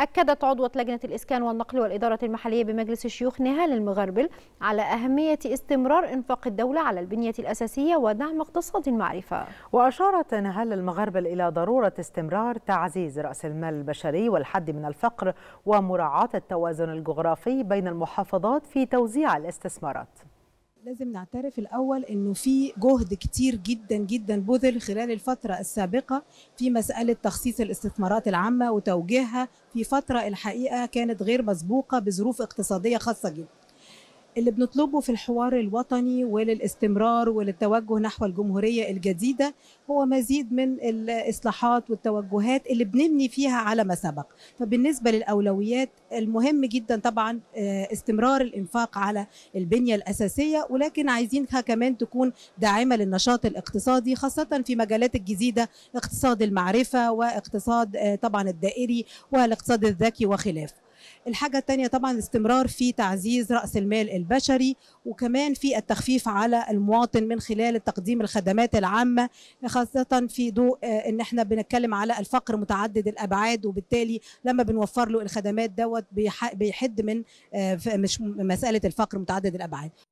أكدت عضوة لجنة الإسكان والنقل والإدارة المحلية بمجلس الشيوخ نهال المغربل على أهمية استمرار إنفاق الدولة على البنية الأساسية ودعم اقتصاد المعرفة وأشارت نهال المغربل إلى ضرورة استمرار تعزيز رأس المال البشري والحد من الفقر ومراعاة التوازن الجغرافي بين المحافظات في توزيع الاستثمارات لازم نعترف الاول انه في جهد كتير جدا جدا بذل خلال الفتره السابقه في مساله تخصيص الاستثمارات العامه وتوجيهها في فتره الحقيقه كانت غير مسبوقه بظروف اقتصاديه خاصه جدا اللي بنطلبه في الحوار الوطني وللاستمرار وللتوجه نحو الجمهورية الجديدة هو مزيد من الإصلاحات والتوجهات اللي بنبني فيها على ما سبق فبالنسبة للأولويات المهم جدا طبعا آه، استمرار الإنفاق على البنية الأساسية ولكن عايزينها كمان تكون داعمة للنشاط الاقتصادي خاصة في مجالات الجديدة اقتصاد المعرفة واقتصاد آه، طبعا الدائري والاقتصاد الذكي وخلافه الحاجة الثانية طبعا الاستمرار في تعزيز رأس المال البشري وكمان في التخفيف على المواطن من خلال تقديم الخدمات العامة خاصة في ضوء آه، ان احنا بنتكلم على الفقر متعدد الأبعاد وبالتالي لما بنوفر له الخدمات دوت بيحد من آه، مش مسألة الفقر متعدد الأبعاد